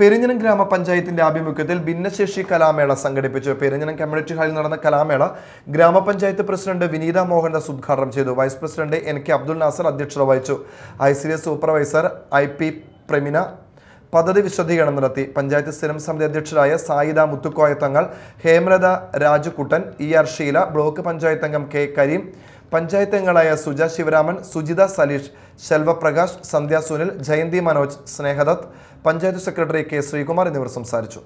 പെരിഞ്ഞനം ഗ്രാമപഞ്ചായത്തിന്റെ ആഭിമുഖ്യത്തിൽ ഭിന്നശേഷി കലാമേള സംഘടിപ്പിച്ചു പെരിഞ്ഞനം കമ്മ്യൂണിറ്റി ഹാളിൽ നടന്ന കലാമേള ഗ്രാമപഞ്ചായത്ത് പ്രസിഡന്റ് വിനീത മോഹൻദാസ് ഉദ്ഘാടനം ചെയ്തു vice president N K Abdul Nasar അധ്യക്ഷത വഹിച്ചു I C S supervisor I P Pramina പദ്ധതി വിശദീകരണം നടത്തി പഞ്ചായത്ത് സ്ഥിരം സമിതി അധ്യക്ഷരായ Sayida Muthukoya Thangal Hemalatha Rajukuttan E R Sheela block panchayat അംഗം കെ കരീം പഞ്ചായത്ത് അംഗങ്ങളായ സുജ ശിവരാമൻ സുജിത സലീഷ് ശെൽവപ്രകാശ് സന്ധ്യ സുനിൽ ജയന്തി മനോജ് സ്നേഹദത്ത് പഞ്ചായത്ത് സെക്രട്ടറി കെ ശ്രീകുമാർ എന്നിവർ സംസാരിച്ചു